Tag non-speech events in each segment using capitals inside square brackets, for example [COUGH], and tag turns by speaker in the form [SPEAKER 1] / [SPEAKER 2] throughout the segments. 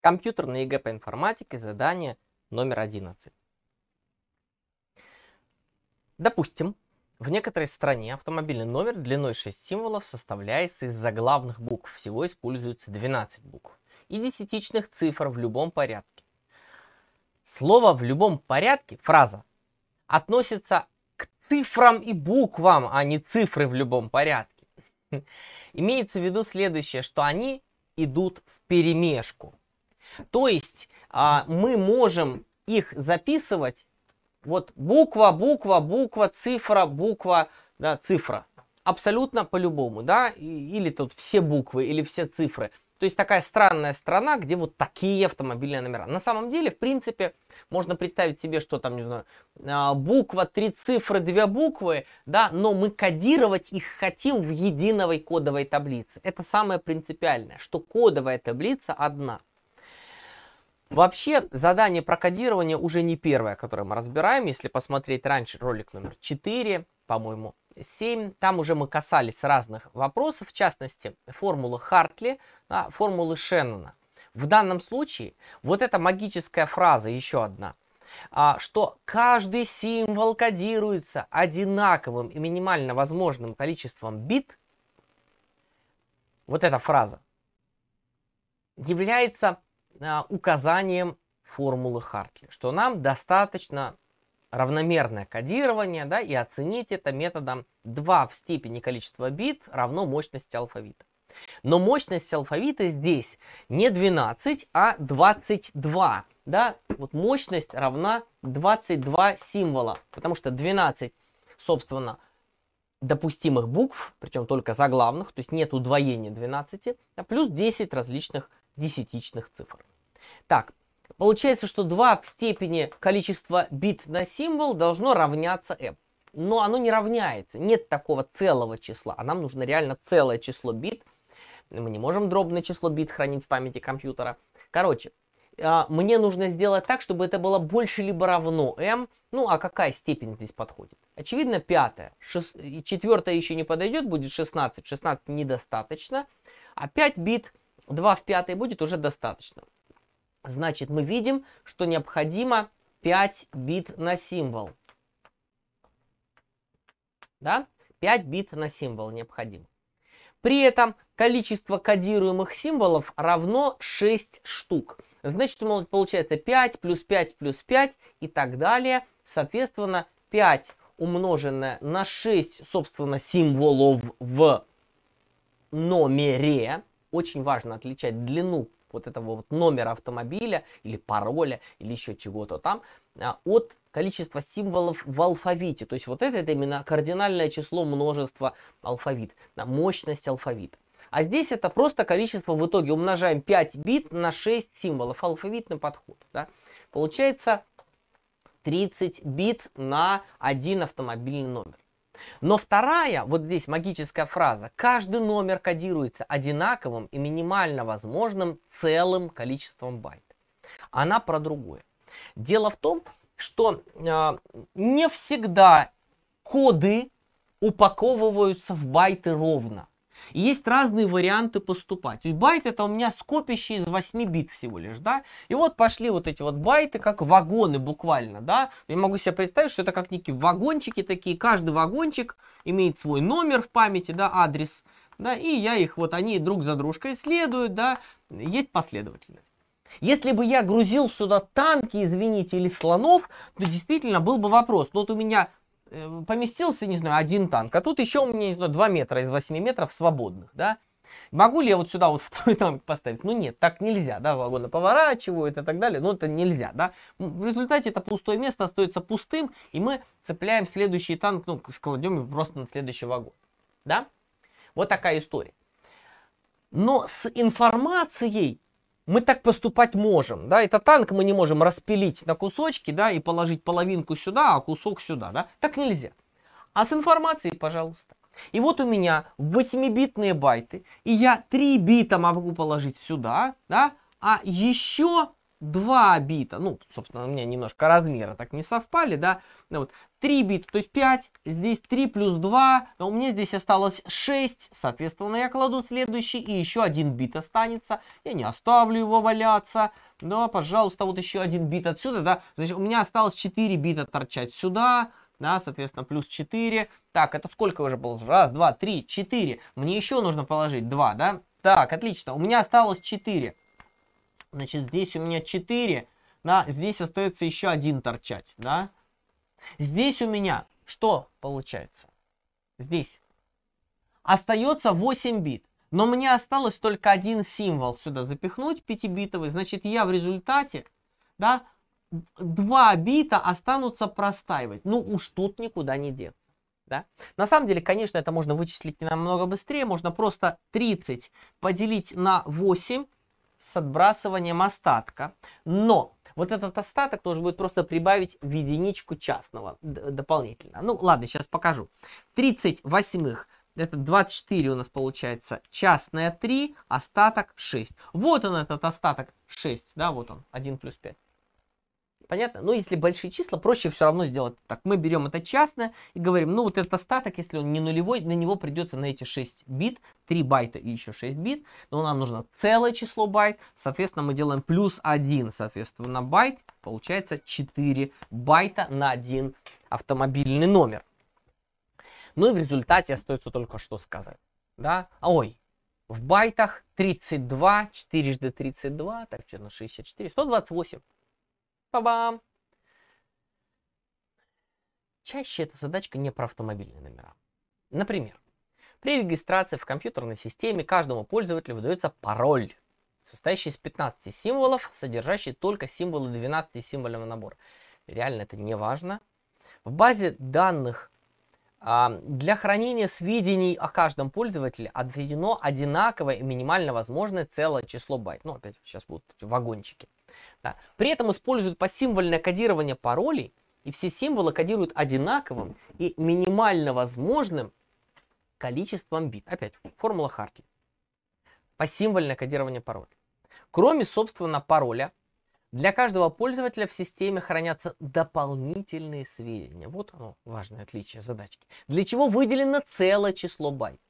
[SPEAKER 1] Компьютер на ЕГЭ по информатике, задание номер 11. Допустим, в некоторой стране автомобильный номер длиной 6 символов составляется из заглавных букв, всего используется 12 букв, и десятичных цифр в любом порядке. Слово в любом порядке, фраза, относится к цифрам и буквам, а не цифры в любом порядке. [LAUGHS] Имеется в виду следующее, что они идут в перемешку. То есть а, мы можем их записывать вот буква, буква, буква, цифра, буква, да, цифра. Абсолютно по-любому, да, или тут все буквы, или все цифры. То есть такая странная страна, где вот такие автомобильные номера. На самом деле, в принципе, можно представить себе, что там, не знаю, а, буква, три цифры, две буквы, да, но мы кодировать их хотим в единовой кодовой таблице. Это самое принципиальное, что кодовая таблица одна – Вообще, задание про кодирование уже не первое, которое мы разбираем. Если посмотреть раньше ролик номер 4, по-моему, 7, там уже мы касались разных вопросов, в частности, формулы Хартли, да, формулы Шеннона. В данном случае вот эта магическая фраза, еще одна, а, что каждый символ кодируется одинаковым и минимально возможным количеством бит, вот эта фраза, является Э, указанием формулы Хартли, что нам достаточно равномерное кодирование, да, и оценить это методом 2 в степени количества бит равно мощности алфавита. Но мощность алфавита здесь не 12, а 22. Да? Вот мощность равна 22 символа, потому что 12, собственно, допустимых букв, причем только заглавных, то есть нет удвоения 12, а плюс 10 различных десятичных цифр. Так, получается, что 2 в степени количества бит на символ должно равняться m. Но оно не равняется, нет такого целого числа, а нам нужно реально целое число бит. Мы не можем дробное число бит хранить в памяти компьютера. Короче, а, мне нужно сделать так, чтобы это было больше либо равно m. Ну, а какая степень здесь подходит? Очевидно, пятая. Шест... Четвертая еще не подойдет, будет 16. 16 недостаточно. А 5 бит 2 в пятой будет уже достаточно. Значит, мы видим, что необходимо 5 бит на символ. Да? 5 бит на символ необходимо. При этом количество кодируемых символов равно 6 штук. Значит, получается 5 плюс 5 плюс 5 и так далее. Соответственно, 5 умноженное на 6, собственно, символов в номере очень важно отличать длину вот этого вот номера автомобиля или пароля или еще чего-то там а, от количества символов в алфавите. То есть вот это, это именно кардинальное число множества алфавит, мощность алфавита. А здесь это просто количество, в итоге умножаем 5 бит на 6 символов, алфавитный подход. Да? Получается 30 бит на один автомобильный номер. Но вторая, вот здесь магическая фраза, каждый номер кодируется одинаковым и минимально возможным целым количеством байт. Она про другое. Дело в том, что э, не всегда коды упаковываются в байты ровно есть разные варианты поступать. И байт это у меня скопище из 8 бит всего лишь, да. И вот пошли вот эти вот байты, как вагоны буквально, да. Я могу себе представить, что это как некие вагончики такие. Каждый вагончик имеет свой номер в памяти, да, адрес. Да, и я их, вот они друг за дружкой следуют, да, есть последовательность. Если бы я грузил сюда танки, извините, или слонов, то действительно был бы вопрос. Ну, вот у меня Э, поместился, не знаю, один танк, а тут еще у меня, не знаю, 2 метра из 8 метров свободных, да. Могу ли я вот сюда вот [LAUGHS] второй танк поставить? Ну нет, так нельзя, да, вагоны поворачивают и так далее, но ну, это нельзя, да. В результате это пустое место остается пустым, и мы цепляем следующий танк, ну, складем просто на следующий вагон, да. Вот такая история. Но с информацией мы так поступать можем, да, это танк мы не можем распилить на кусочки, да, и положить половинку сюда, а кусок сюда, да, так нельзя. А с информацией, пожалуйста. И вот у меня 8-битные байты, и я 3 бита могу положить сюда, да, а еще 2 бита, ну, собственно, у меня немножко размера так не совпали, да, ну вот, 3 бита, то есть 5, здесь 3 плюс 2, а у меня здесь осталось 6, соответственно, я кладу следующий, и еще один бит останется, я не оставлю его валяться, но, пожалуйста, вот еще один бит отсюда, да, значит, у меня осталось 4 бита торчать сюда, да, соответственно, плюс 4, так, это сколько уже было, раз, два, три, четыре, мне еще нужно положить 2, да, так, отлично, у меня осталось 4, значит, здесь у меня 4, да, здесь остается еще один торчать, да, Здесь у меня что получается? Здесь остается 8 бит. Но мне осталось только один символ сюда запихнуть, 5-битовый. Значит, я в результате, да, 2 бита останутся простаивать. Ну уж тут никуда не деться. Да? На самом деле, конечно, это можно вычислить намного быстрее. Можно просто 30 поделить на 8 с отбрасыванием остатка. Но вот этот остаток нужно будет просто прибавить в единичку частного дополнительно. Ну, ладно, сейчас покажу. 30 восьмых это 24 у нас получается Частное 3, остаток 6. Вот он этот остаток 6, да, вот он, 1 плюс 5. Понятно? Но ну, если большие числа, проще все равно сделать так. Мы берем это частное и говорим, ну вот этот остаток, если он не нулевой, на него придется на эти 6 бит, 3 байта и еще 6 бит, но нам нужно целое число байт, соответственно, мы делаем плюс 1, соответственно, байт, получается 4 байта на один автомобильный номер. Ну и в результате остается только что сказать. Да? ой, в байтах 32, 4 жды 32, так что на 64, 128. Па-бам! Чаще эта задачка не про автомобильные номера. Например, при регистрации в компьютерной системе каждому пользователю выдается пароль, состоящий из 15 символов, содержащий только символы 12 символьного набора. Реально это не важно. В базе данных а, для хранения сведений о каждом пользователе отведено одинаковое и минимально возможное целое число байт. Ну, опять сейчас будут вагончики. Да. При этом используют посимвольное кодирование паролей, и все символы кодируют одинаковым и минимально возможным количеством бит. Опять, формула Харки. Посимвольное кодирование паролей. Кроме, собственно, пароля, для каждого пользователя в системе хранятся дополнительные сведения. Вот оно, важное отличие задачки. Для чего выделено целое число байт.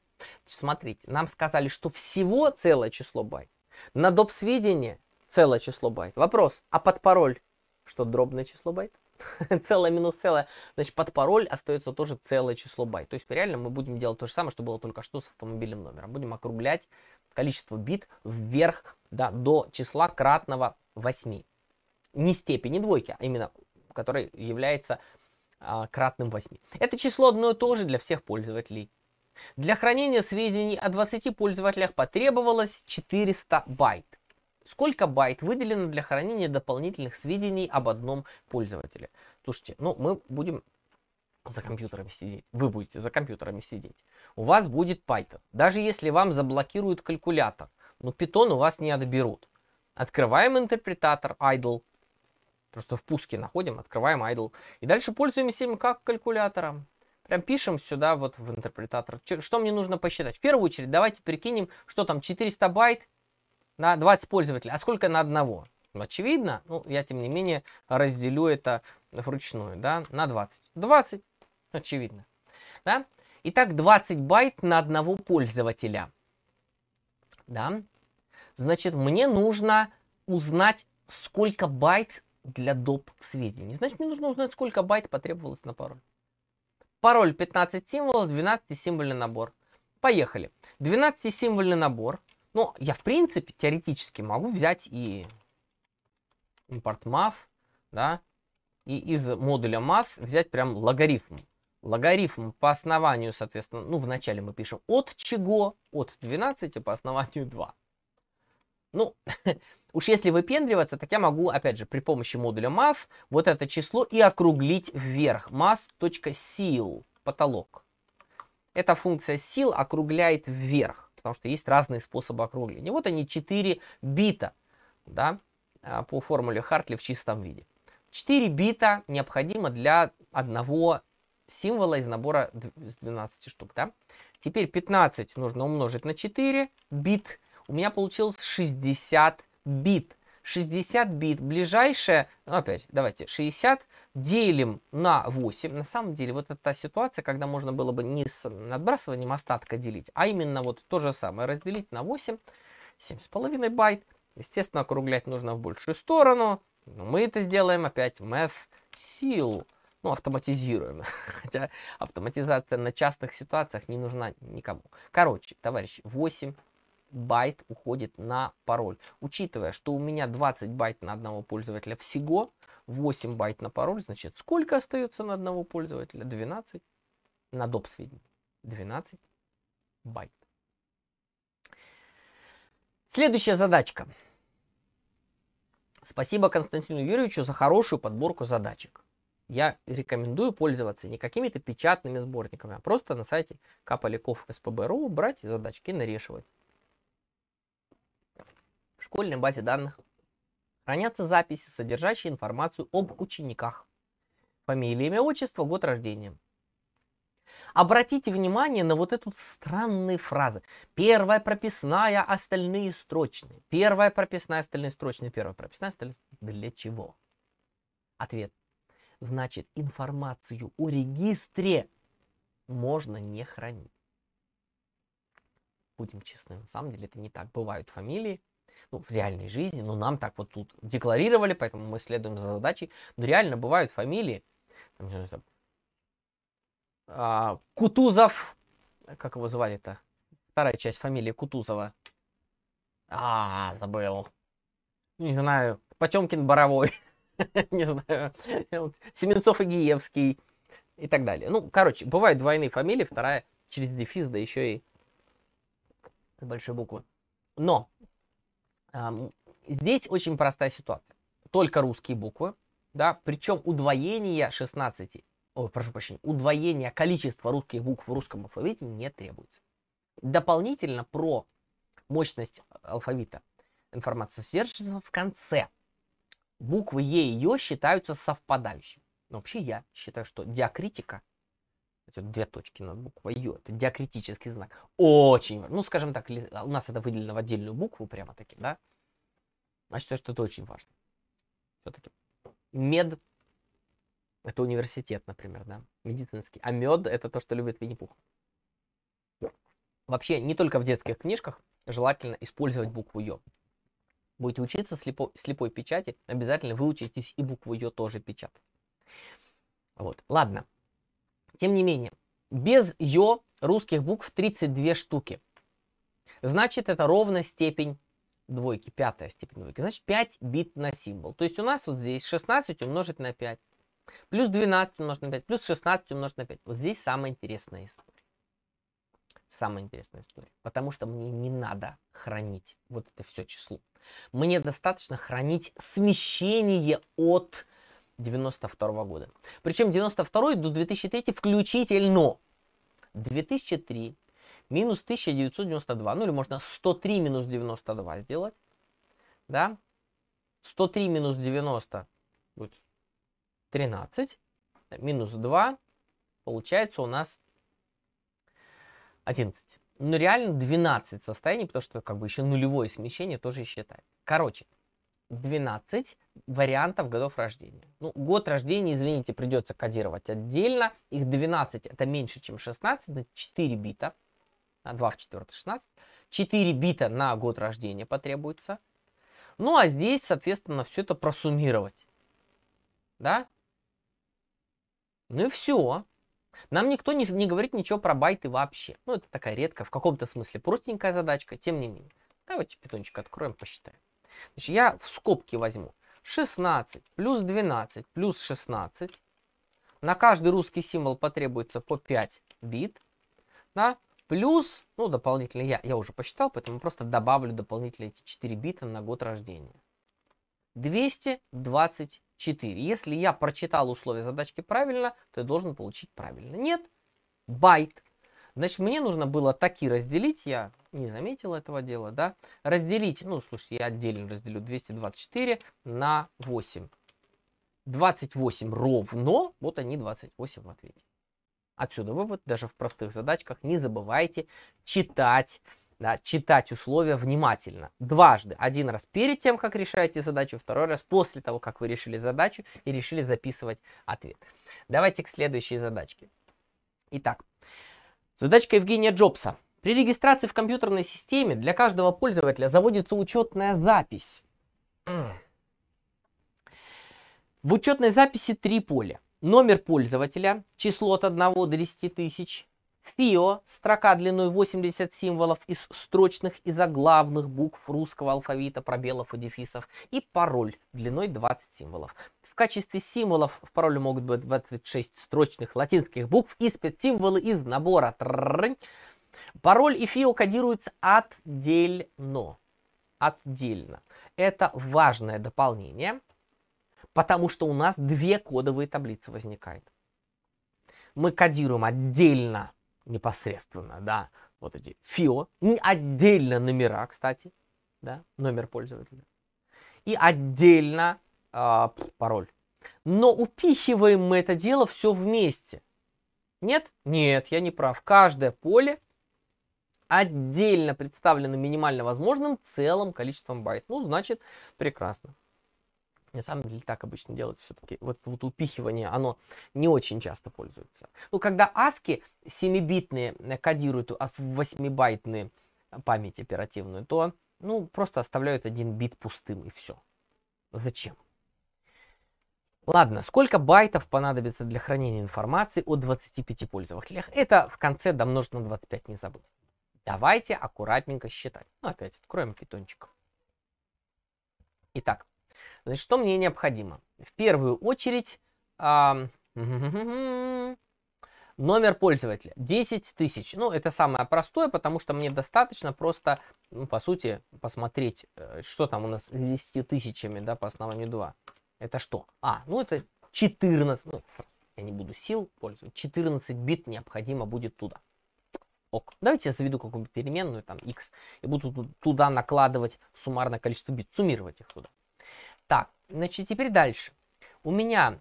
[SPEAKER 1] Смотрите, нам сказали, что всего целое число байт. На доп. сведения целое число байт. Вопрос, а под пароль что дробное число байт? [LAUGHS] целое минус целое, значит под пароль остается тоже целое число байт. То есть реально мы будем делать то же самое, что было только что с автомобильным номером. Будем округлять количество бит вверх да, до числа кратного 8. Не степени двойки, а именно который является а, кратным 8. Это число одно и то же для всех пользователей. Для хранения сведений о 20 пользователях потребовалось 400 байт. Сколько байт выделено для хранения дополнительных сведений об одном пользователе? Слушайте, ну мы будем за компьютерами сидеть. Вы будете за компьютерами сидеть. У вас будет Python. Даже если вам заблокируют калькулятор, но ну, Python у вас не отберут. Открываем интерпретатор idle. Просто в пуске находим, открываем idle. И дальше пользуемся им как калькулятором. Прям пишем сюда вот в интерпретатор. Что мне нужно посчитать? В первую очередь давайте прикинем, что там 400 байт на 20 пользователей, а сколько на одного? Очевидно, ну, я тем не менее разделю это вручную, да, на 20. 20, очевидно, да. Итак, 20 байт на одного пользователя, да. Значит, мне нужно узнать, сколько байт для доп. сведений. Значит, мне нужно узнать, сколько байт потребовалось на пароль. Пароль 15 символов, 12 символьный набор. Поехали. 12 символьный набор ну, я, в принципе, теоретически могу взять и импорт math, да, и из модуля math взять прям логарифм. Логарифм по основанию, соответственно, ну, вначале мы пишем от чего, от 12, а по основанию 2. Ну, [LAUGHS] уж если выпендриваться, так я могу, опять же, при помощи модуля math вот это число и округлить вверх. math.seal, потолок. Эта функция сил округляет вверх потому что есть разные способы округления. Вот они 4 бита, да, а, по формуле Хартли в чистом виде. 4 бита необходимо для одного символа из набора из 12 штук, да. Теперь 15 нужно умножить на 4 бит. У меня получилось 60 бит. 60 бит. Ближайшее, ну, опять, давайте, 60 делим на 8. На самом деле, вот это та ситуация, когда можно было бы не с отбрасыванием остатка делить, а именно вот то же самое, разделить на 8, 7,5 байт. Естественно, округлять нужно в большую сторону. Но мы это сделаем опять math силу Ну, автоматизируем. [LAUGHS] Хотя автоматизация на частных ситуациях не нужна никому. Короче, товарищи, 8 байт уходит на пароль. Учитывая, что у меня 20 байт на одного пользователя всего, 8 байт на пароль, значит, сколько остается на одного пользователя? 12 на доп. сведений. 12 байт. Следующая задачка. Спасибо Константину Юрьевичу за хорошую подборку задачек. Я рекомендую пользоваться не какими-то печатными сборниками, а просто на сайте Капаликов СПБРУ брать задачки и нарешивать школьной базе данных хранятся записи, содержащие информацию об учениках. Фамилия, имя, отчество, год рождения. Обратите внимание на вот эту странные фразы. Первая прописная, остальные строчные. Первая прописная, остальные строчные. Первая прописная, остальные... Для чего? Ответ. Значит, информацию о регистре можно не хранить. Будем честны, на самом деле это не так. Бывают фамилии, ну, в реальной жизни, ну, нам так вот тут декларировали, поэтому мы следуем за задачей. Но реально бывают фамилии, там, а, Кутузов, как его звали-то? Вторая часть фамилии Кутузова. А, забыл. Не знаю, Потемкин Боровой, [LAUGHS] не знаю, Семенцов и Гиевский и так далее. Ну, короче, бывают двойные фамилии, вторая через дефис, да еще и с большой буквы. Но Здесь очень простая ситуация. Только русские буквы, да, причем удвоение 16, о, прошу прощения, удвоение количества русских букв в русском алфавите не требуется. Дополнительно про мощность алфавита информация содержится в конце. Буквы Е и Ё считаются совпадающими. Но вообще я считаю, что диакритика это две точки над буквой Ю. Это диакритический знак. Очень важно. Ну, скажем так, а, у нас это выделено в отдельную букву прямо таки, да? Значит, считаю, что это очень важно. Все-таки мед – это университет, например, да, медицинский. А мед – это то, что любит Винни-Пух. Вообще, не только в детских книжках желательно использовать букву Ё. Будете учиться слепо, слепой печати, обязательно выучитесь и букву Ё тоже печатать. Вот, ладно. Тем не менее, без йо русских букв 32 штуки. Значит, это ровно степень двойки, пятая степень двойки. Значит, 5 бит на символ. То есть у нас вот здесь 16 умножить на 5. Плюс 12 умножить на 5. Плюс 16 умножить на 5. Вот здесь самая интересная история. Самая интересная история. Потому что мне не надо хранить вот это все число. Мне достаточно хранить смещение от 92 -го года. Причем 92 до 2003 включительно. 2003 минус 1992, ну или можно 103 минус 92 сделать, да, 103 минус 90 будет 13, минус 2, получается у нас 11. Но ну, реально 12 состояний, потому что как бы еще нулевое смещение тоже считает. Короче, 12 вариантов годов рождения. Ну, год рождения, извините, придется кодировать отдельно. Их 12 это меньше, чем 16, на 4 бита. На 2 в 4 16. 4 бита на год рождения потребуется. Ну, а здесь, соответственно, все это просуммировать. Да? Ну и все. Нам никто не, не говорит ничего про байты вообще. Ну, это такая редкая, в каком-то смысле простенькая задачка, тем не менее. Давайте питончик откроем, посчитаем. Значит, я в скобки возьму. 16 плюс 12 плюс 16. На каждый русский символ потребуется по 5 бит. Да? Плюс, ну, дополнительно я, я уже посчитал, поэтому просто добавлю дополнительно эти 4 бита на год рождения. 224. Если я прочитал условия задачки правильно, то я должен получить правильно. Нет, байт. Значит, мне нужно было таки разделить, я не заметил этого дела, да, разделить, ну, слушайте, я отдельно разделю 224 на 8. 28 ровно, вот они 28 в ответе. Отсюда вывод, даже в простых задачках не забывайте читать, да, читать условия внимательно. Дважды. Один раз перед тем, как решаете задачу, второй раз после того, как вы решили задачу и решили записывать ответ. Давайте к следующей задачке. Итак, задачка Евгения Джобса. При регистрации в компьютерной системе для каждого пользователя заводится учетная запись. В учетной записи три поля. Номер пользователя, число от 1 до 10 тысяч, ФИО, строка длиной 80 символов из строчных и заглавных букв русского алфавита, пробелов и дефисов, и пароль длиной 20 символов. В качестве символов в пароле могут быть 26 строчных латинских букв и спецсимволы из набора. Тррррррррр Пароль и фио кодируются отдельно. Отдельно. Это важное дополнение, потому что у нас две кодовые таблицы возникает. Мы кодируем отдельно, непосредственно, да, вот эти фио, не отдельно номера, кстати, да, номер пользователя, и отдельно э, пароль. Но упихиваем мы это дело все вместе. Нет? Нет, я не прав. Каждое поле отдельно представлены минимально возможным целым количеством байт. Ну, значит, прекрасно. На самом деле так обычно делают все-таки. Вот, это вот упихивание, оно не очень часто пользуется. Ну, когда ASCII 7-битные э, кодируют а 8-байтные память оперативную, то ну, просто оставляют один бит пустым и все. Зачем? Ладно, сколько байтов понадобится для хранения информации о 25 пользователях? Это в конце домножить на 25 не забыть. Давайте аккуратненько считать. Ну, опять откроем питончик. Итак, значит, что мне необходимо? В первую очередь, э, [LAUGHS] номер пользователя 10 тысяч. Ну, это самое простое, потому что мне достаточно просто, ну, по сути, посмотреть, э, что там у нас с 10 тысячами, да, по основанию 2. Это что? А, ну это 14, ну, я не буду сил пользоваться, 14 бит необходимо будет туда ок. Давайте я заведу какую-нибудь переменную, там, x, и буду туда накладывать суммарное количество бит, суммировать их туда. Так, значит, теперь дальше. У меня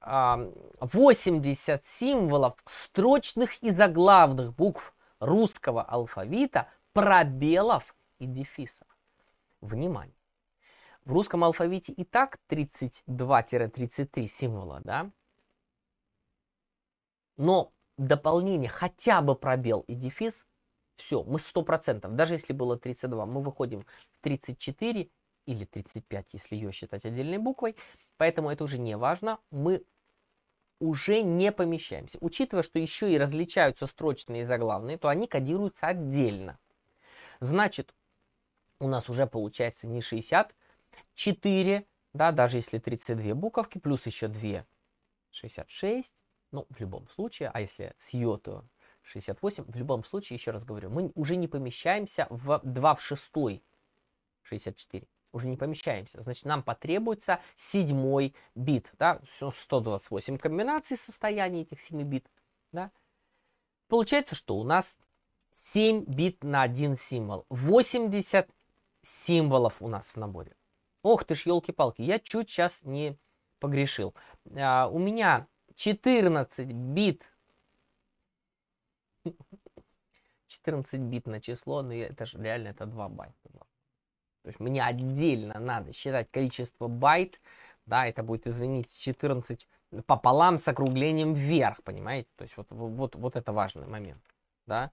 [SPEAKER 1] э, 80 символов строчных и заглавных букв русского алфавита, пробелов и дефисов. Внимание! В русском алфавите и так 32-33 символа, да? Но дополнение, хотя бы пробел и дефис, все, мы 100%, даже если было 32, мы выходим в 34 или 35, если ее считать отдельной буквой, поэтому это уже не важно, мы уже не помещаемся. Учитывая, что еще и различаются строчные и заглавные, то они кодируются отдельно. Значит, у нас уже получается не 64, да, даже если 32 буковки, плюс еще 2, 66, ну, в любом случае, а если с U, то 68. В любом случае, еще раз говорю, мы уже не помещаемся в 2 в 6 64. Уже не помещаемся. Значит, нам потребуется седьмой бит. Да? 128 комбинаций состояний этих 7 бит. Да? Получается, что у нас 7 бит на один символ. 80 символов у нас в наборе. Ох ты ж, елки-палки, я чуть сейчас не погрешил. А, у меня 14 бит. 14 [LAUGHS] бит на число, но это же реально это 2 байта. То есть мне отдельно надо считать количество байт. Да, это будет, извините, 14 пополам с округлением вверх, понимаете? То есть вот, вот, вот это важный момент, да?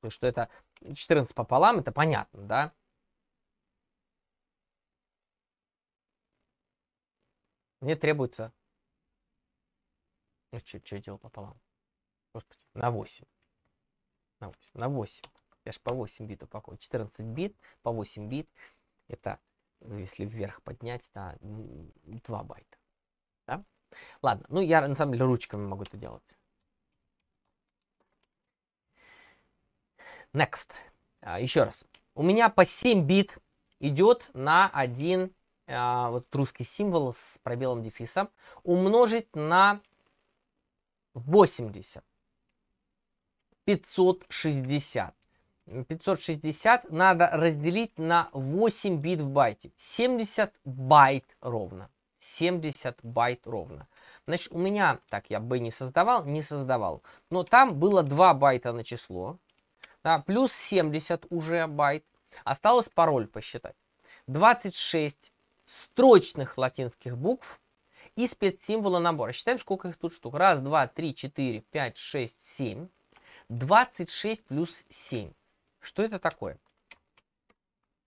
[SPEAKER 1] Потому что это 14 пополам, это понятно, да? Мне требуется... Ну, что я делал пополам? Господи, на 8. На 8. На 8. Я же по 8 бит упаковываю. 14 бит по 8 бит. Это, ну, если вверх поднять, на 2 байта. Да? Ладно, ну я на самом деле ручками могу это делать. Next. А, еще раз. У меня по 7 бит идет на один а, вот русский символ с пробелом дефиса, умножить на 80. 560. 560 надо разделить на 8 бит в байте. 70 байт ровно. 70 байт ровно. Значит, у меня, так я бы не создавал, не создавал. Но там было 2 байта на число. Да, плюс 70 уже байт. Осталось пароль посчитать. 26 строчных латинских букв и спецсимвола набора. Считаем, сколько их тут штук. Раз, два, три, четыре, пять, шесть, семь. 26 плюс 7. Что это такое?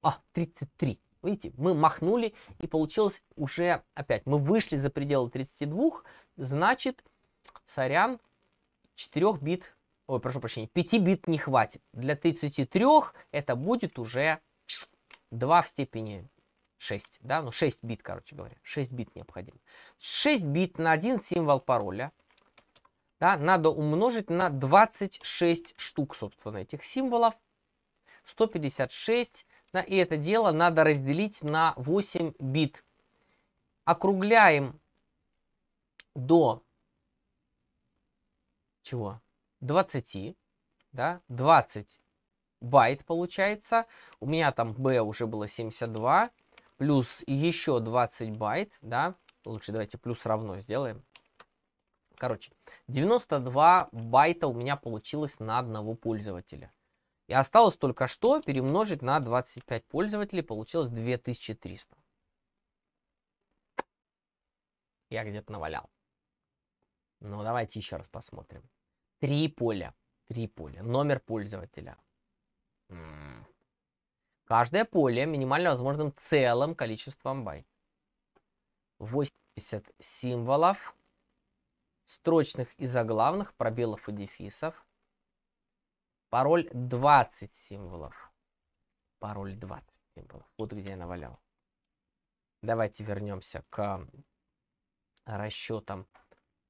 [SPEAKER 1] А, 33. Видите, мы махнули, и получилось уже опять. Мы вышли за пределы 32, значит, сорян, 4 бит, ой, прошу прощения, 5 бит не хватит. Для 33 это будет уже 2 в степени 6, да, ну 6 бит, короче говоря, 6 бит необходимо. 6 бит на один символ пароля, да, надо умножить на 26 штук, собственно, этих символов, 156, да, и это дело надо разделить на 8 бит. Округляем до чего? 20, да, 20 байт получается. У меня там b уже было 72, плюс еще 20 байт, да, лучше давайте плюс равно сделаем. Короче, 92 байта у меня получилось на одного пользователя. И осталось только что перемножить на 25 пользователей, получилось 2300. Я где-то навалял. Ну, давайте еще раз посмотрим. Три поля. Три поля. Номер пользователя. М -м -м. Каждое поле минимально возможным целым количеством байт. 80 символов, строчных и заглавных, пробелов и дефисов. Пароль 20 символов. Пароль 20 символов. Вот где я навалял. Давайте вернемся к расчетам.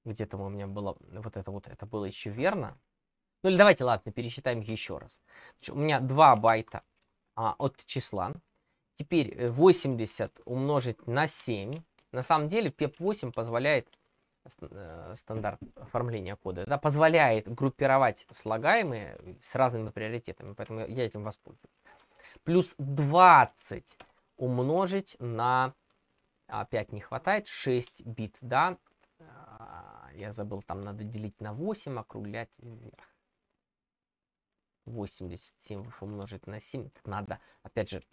[SPEAKER 1] Где там у меня было вот это вот, это было еще верно. Ну или давайте, ладно, пересчитаем еще раз. У меня 2 байта а, от числа. Теперь 80 э, умножить на 7. На самом деле PEP8 позволяет э, э, стандарт оформления кода, да, позволяет группировать слагаемые с разными приоритетами, поэтому я этим воспользуюсь. Плюс 20 умножить на опять а, не хватает, 6 бит, да, а, я забыл, там надо делить на 8, округлять вверх. 87 умножить на 7. Надо, опять же,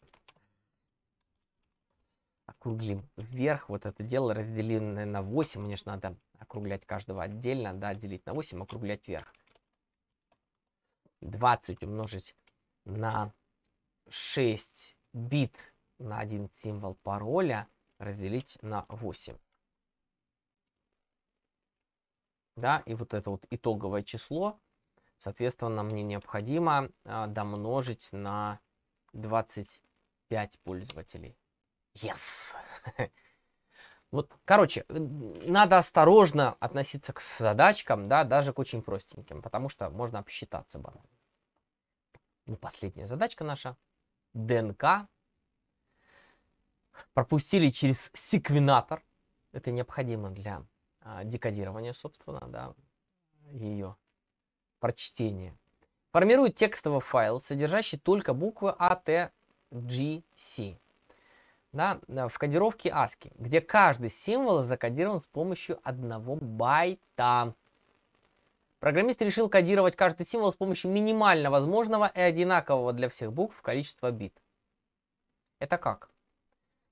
[SPEAKER 1] округлим вверх. Вот это дело разделенное на 8. Мне же надо округлять каждого отдельно. Да, делить на 8, округлять вверх. 20 умножить на 6 бит на один символ пароля разделить на 8. Да, и вот это вот итоговое число Соответственно, мне необходимо э, домножить на 25 пользователей. Yes! [LAUGHS] Вот, короче, надо осторожно относиться к задачкам, да, даже к очень простеньким, потому что можно обсчитаться банально. Ну, последняя задачка наша. ДНК. Пропустили через секвенатор. Это необходимо для а, декодирования, собственно, да, ее прочтения. Формирует текстовый файл, содержащий только буквы А, Т, G, C. Да, в кодировке ASCII, где каждый символ закодирован с помощью одного байта. Программист решил кодировать каждый символ с помощью минимально возможного и одинакового для всех букв количества бит. Это как?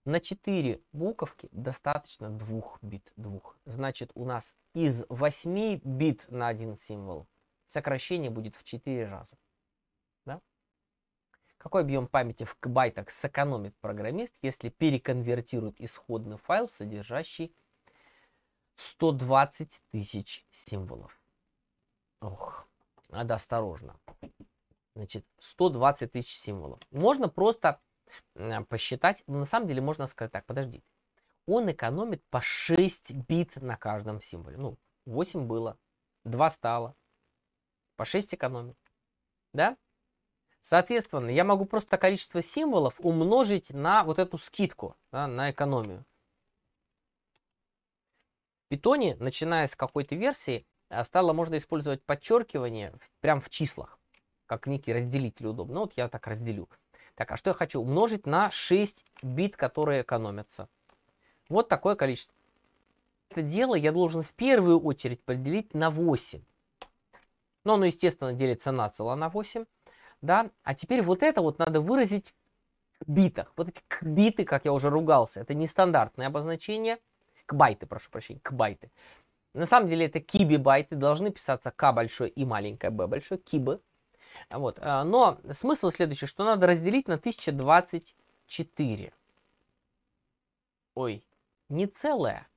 [SPEAKER 1] На 4 буковки достаточно 2 бит. 2. Значит, у нас из 8 бит на один символ – сокращение будет в 4 раза. Да? Какой объем памяти в кбайтах сэкономит программист, если переконвертирует исходный файл, содержащий 120 тысяч символов? Ох, надо осторожно. Значит, 120 тысяч символов. Можно просто посчитать, на самом деле можно сказать так, подождите. Он экономит по 6 бит на каждом символе. Ну, 8 было, 2 стало, по 6 экономит. Да? Соответственно, я могу просто количество символов умножить на вот эту скидку, да, на экономию. В питоне, начиная с какой-то версии, а, стало можно использовать подчеркивание в, прям в числах, как некий разделитель удобно. Ну, вот я так разделю. Так, а что я хочу? Умножить на 6 бит, которые экономятся. Вот такое количество. Это дело я должен в первую очередь поделить на 8. Но ну, оно, естественно, делится цело на 8. Да? А теперь вот это вот надо выразить в битах. Вот эти биты, как я уже ругался, это нестандартное обозначение. Кбайты, прошу прощения, кбайты. На самом деле это кибибайты, должны писаться К большой и маленькое Б большой кибы. Вот. А, но смысл следующий, что надо разделить на 1024. Ой, не целое,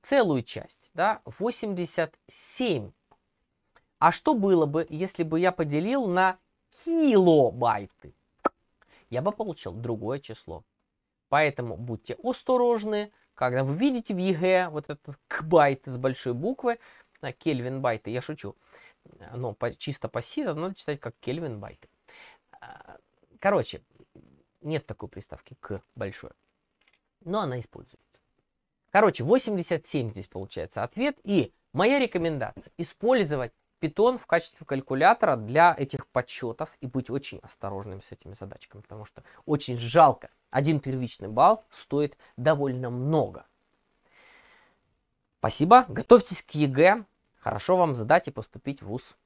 [SPEAKER 1] целую часть, да, 87 а что было бы, если бы я поделил на килобайты? Я бы получил другое число. Поэтому будьте осторожны, когда вы видите в ЕГЭ вот этот кбайт с большой буквы, кельвин байты, я шучу, но по, чисто по надо читать как кельвин байты. А, короче, нет такой приставки к большой, но она используется. Короче, 87 здесь получается ответ, и моя рекомендация использовать Python в качестве калькулятора для этих подсчетов и быть очень осторожным с этими задачками, потому что очень жалко. Один первичный балл стоит довольно много. Спасибо, готовьтесь к ЕГЭ, хорошо вам задать и поступить в ВУЗ.